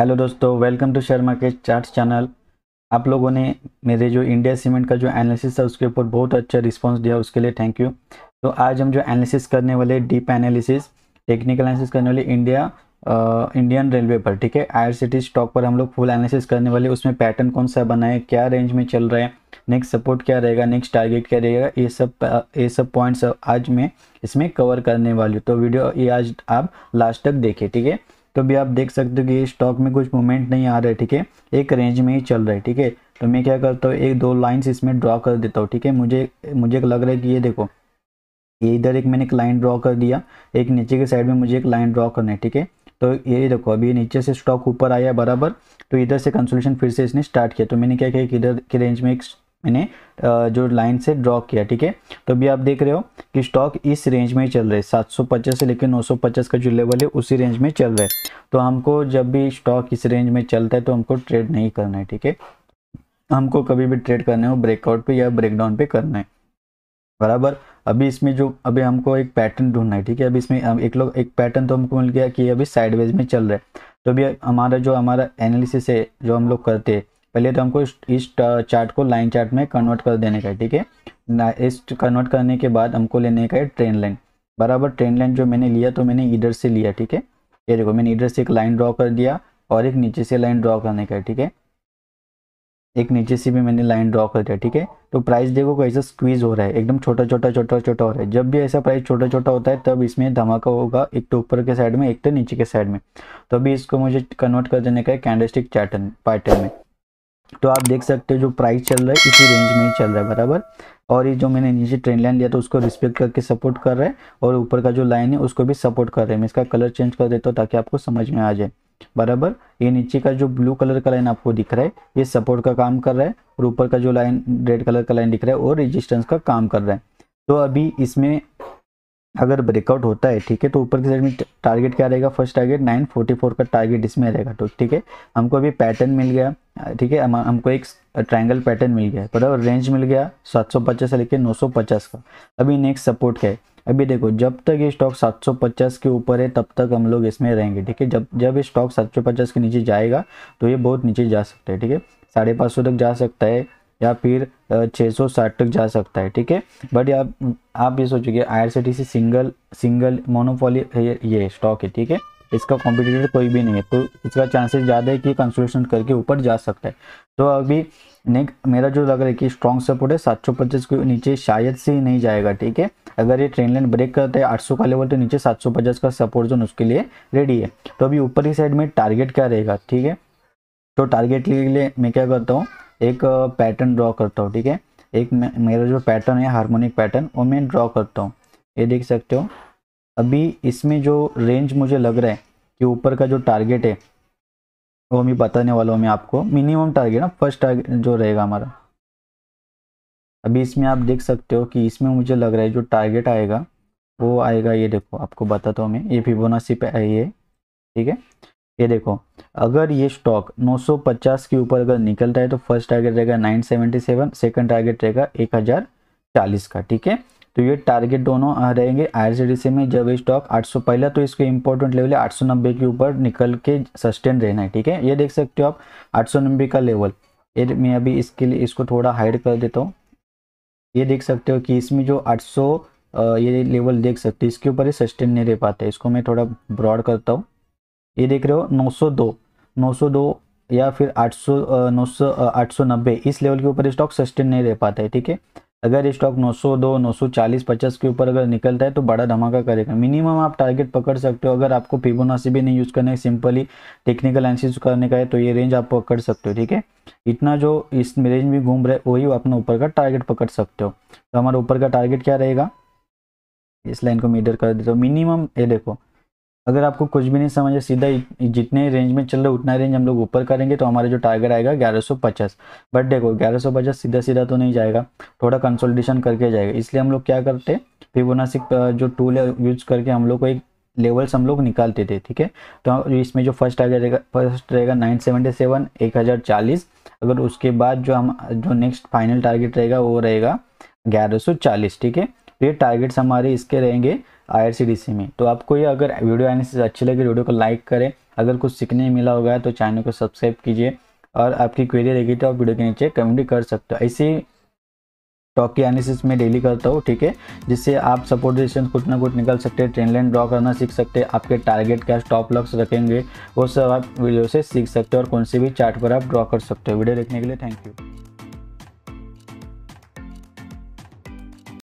hello दोस्तों welcome to share market charts channel आप लोगों ने मेरे जो इंडिया सीमेंट का जो एनालिसिस था उसके ऊपर बहुत अच्छा रिस्पांस दिया उसके लिए थैंक यू तो आज हम जो एनालिसिस करने वाले डीप एनालिसिस टेक्निकल एनालिसिस करने वाले इंडिया इंडियन रेलवे पर ठीक है आई स्टॉक पर हम लोग फुल एनालिसिस करने वाले उसमें पैटर्न कौन सा बनाए क्या रेंज में चल रहा है नेक्स्ट सपोर्ट क्या रहेगा नेक्स्ट टारगेट क्या रहेगा ये सब ये सब पॉइंट्स आज मैं इसमें कवर करने वाली हूँ तो वीडियो ये आज आप लास्ट तक देखें ठीक है तो भी आप देख सकते हो कि ये स्टॉक में कुछ मूवमेंट नहीं आ रहा है ठीक है एक रेंज में ही चल रहा है ठीक है तो मैं क्या करता हूँ एक दो लाइन्स इसमें ड्रॉ कर देता हूँ ठीक है मुझे मुझे लग रहा है कि ये देखो ये इधर एक मैंने एक लाइन ड्रॉ कर दिया एक नीचे के साइड में मुझे एक लाइन ड्रॉ करना है ठीक है तो ये देखो अभी नीचे से स्टॉक ऊपर आया बराबर तो इधर से कंसोलेशन फिर से इसने स्टार्ट किया तो मैंने क्या किया कि इधर के रेंज में एक मैंने जो लाइन से ड्रॉ किया ठीक है तो अभी आप देख रहे हो कि स्टॉक इस रेंज में ही चल रहा है 750 से लेकर 950 का जो लेवल है उसी रेंज में चल रहा है तो हमको जब भी स्टॉक इस रेंज में चलता है तो हमको ट्रेड नहीं करना है ठीक है हमको कभी भी ट्रेड करना हो ब्रेकआउट पे या ब्रेकडाउन पे करना है बराबर अभी इसमें जो अभी हमको एक पैटर्न ढूंढना है ठीक है अभी इसमें एक लोग एक पैटर्न तो हमको मिल गया कि अभी साइडवेज में चल रहा है तो अभी हमारा जो हमारा एनालिसिस है जो हम लोग करते हैं पहले तो हमको इस चार्ट को लाइन चार्ट में कन्वर्ट कर देने का है ठीक है इस कन्वर्ट करने के बाद हमको लेने का है ट्रेन लाइन बराबर ट्रेन लाइन जो मैंने लिया तो मैंने इधर से लिया ठीक है ये देखो मैंने इधर से एक लाइन ड्रॉ कर दिया और एक नीचे से लाइन ड्रॉ करने का है ठीक है एक नीचे से भी मैंने लाइन ड्रॉ कर दिया ठीक है तो प्राइस देखो कैसा स्क्वीज हो रहा है एकदम छोटा छोटा छोटा छोटा हो रहा है जब भी ऐसा प्राइस छोटा छोटा होता है तब इसमें धमाका होगा एक तो ऊपर के साइड में एक तो नीचे के साइड में तो अभी इसको मुझे कन्वर्ट कर देने का है कैंडल स्टिक पैटर्न में तो आप देख सकते हो जो प्राइस चल रहा है इसी रेंज में ही चल रहा है बराबर और ये जो मैंने नीचे ट्रेंड लाइन लिया तो उसको रिस्पेक्ट करके सपोर्ट कर रहा है और ऊपर का जो लाइन है उसको भी सपोर्ट कर रहे हैं मैं इसका कलर चेंज कर देता हूँ ताकि आपको समझ में आ जाए बराबर ये नीचे का जो ब्लू कलर का लाइन आपको दिख रहा है ये सपोर्ट का काम कर रहा है और ऊपर का जो लाइन रेड कलर का लाइन दिख रहा है वो रेजिस्टेंस का काम कर रहा है तो अभी इसमें अगर ब्रेकआउट होता है ठीक है तो ऊपर की साइड में टारगेट क्या रहेगा फर्स्ट टारगेट 944 का टारगेट इसमें रहेगा तो ठीक है हमको अभी पैटर्न मिल गया ठीक है हम, हमको एक ट्रायंगल पैटर्न मिल गया बराबर रेंज मिल गया 750 से लेकर 950 का अभी नेक्स्ट सपोर्ट क्या है अभी देखो जब तक ये स्टॉक 750 के ऊपर है तब तक हम लोग इसमें रहेंगे ठीक है जब जब ये स्टॉक 750 के नीचे जाएगा तो ये बहुत नीचे जा सकता है ठीक है साढ़े पाँच सौ तक जा सकता है या फिर छः सौ साठ तक जा सकता है ठीक है बट आप आप ये सोचोगे आई सिंगल सिंगल मोनोपोली ये स्टॉक है ठीक है इसका कॉम्पिटिटर कोई भी नहीं है तो इसका चांसेस ज़्यादा है कि कंसोलेशन करके ऊपर जा सकता है तो अभी नेक्स्ट मेरा जो लग रहा है कि स्ट्रॉन्ग सपोर्ट है सात सौ पचास के नीचे शायद से ही नहीं जाएगा ठीक है अगर ये ट्रेन लाइन ब्रेक करता है आठ सौ का लेवल तो नीचे सात सौ पचास का सपोर्ट जोन उसके लिए रेडी है तो अभी ऊपर की साइड में टारगेट क्या रहेगा ठीक है तो टारगेट के लिए मैं क्या करता हूँ एक पैटर्न ड्रॉ करता हूँ ठीक है एक मेरा जो पैटर्न है हारमोनिक पैटर्न वो मैं ड्रॉ करता हूँ ये देख सकते हो अभी इसमें जो रेंज मुझे लग रहा है कि ऊपर का जो टारगेट है वो मैं बताने वाला हूँ मैं आपको मिनिमम टारगेट ना फर्स्ट टारगेट जो रहेगा हमारा अभी इसमें आप देख सकते हो कि इसमें मुझे लग रहा है जो टारगेट आएगा वो आएगा ये देखो आपको बताता हूँ मैं ये फिबोनासी पे है ठीक है ये देखो अगर ये स्टॉक 950 के ऊपर अगर निकलता है तो फर्स्ट टारगेट रहेगा 977 सेकेंड टारगेट रहेगा 1040 का ठीक है तो ये टारगेट दोनों रहेंगे आईआरसीडीसी में जब ये स्टॉक 800 पहला तो इसको इंपॉर्टेंट लेवल है आठ के ऊपर निकल के सस्टेन रहना है ठीक है ये देख सकते हो आप आठ का लेवल ये मैं अभी इसके लिए इसको थोड़ा हाइड कर देता हूँ ये देख सकते हो कि इसमें जो 800 ये लेवल देख सकते हो इसके ऊपर ही सस्टेन नहीं रह पाते इसको मैं थोड़ा ब्रॉड करता हूँ ये देख रहे हो 902 902 या फिर 800 900 890 इस लेवल के ऊपर स्टॉक सस्टेन नहीं रह पाता है ठीक है अगर स्टॉक 902 940 50 के ऊपर अगर निकलता है तो बड़ा धमाका करेगा मिनिमम आप टारगेट पकड़ सकते हो अगर आपको फिबोनासी भी नहीं यूज़ करना है सिंपली टेक्निकल एनालिसिस करने का है तो ये रेंज आप पकड़ सकते हो ठीक है इतना जो इस रेंज में घूम रहे वही अपने ऊपर का टारगेट पकड़ सकते हो तो हमारा ऊपर का टारगेट क्या रहेगा इस लाइन को मीटर कर देते हो मिनिमम ये देखो अगर आपको कुछ भी नहीं समझ सीधा जितने रेंज में चल रहा है उतना रेंज हम लोग ऊपर करेंगे तो हमारा जो टारगेट आएगा ग्यारह सौ पचास बट देखो ग्यारह सौ पचास सीधा सीधा तो नहीं जाएगा थोड़ा कंसोलिडेशन करके जाएगा इसलिए हम लोग क्या करते फिबोनाची जो टूल है यूज करके हम लोग को एक लेवल्स हम लोग निकालते थे ठीक है तो इसमें जो फर्स्ट टारगेट रहेगा फर्स्ट रहेगा नाइन सेवेंटी सेवन एक हज़ार चालीस अगर उसके बाद जो हम जो नेक्स्ट फाइनल टारगेट रहेगा वो रहेगा ग्यारह सौ चालीस ठीक है तो ये टारगेट्स हमारे इसके रहेंगे आई में तो आपको ये अगर वीडियो से अच्छी लगे वीडियो को लाइक करें अगर कुछ सीखने मिला होगा तो चैनल को सब्सक्राइब कीजिए और आपकी क्वेरी रहेगी तो आप वीडियो के नीचे कमेंट कर सकते हो ऐसे टॉक की एनालिसिस में डेली करता हूँ ठीक है जिससे आप सपोर्ट डिशन कुछ ना कुछ निकल सकते हैं ट्रेंड लाइन ड्रॉ करना सीख सकते हैं आपके टारगेट क्या स्टॉप लॉक्स रखेंगे वो सब आप वीडियो से सीख सकते हो और कौन से भी चार्ट पर आप ड्रॉ कर सकते हो वीडियो देखने के लिए थैंक यू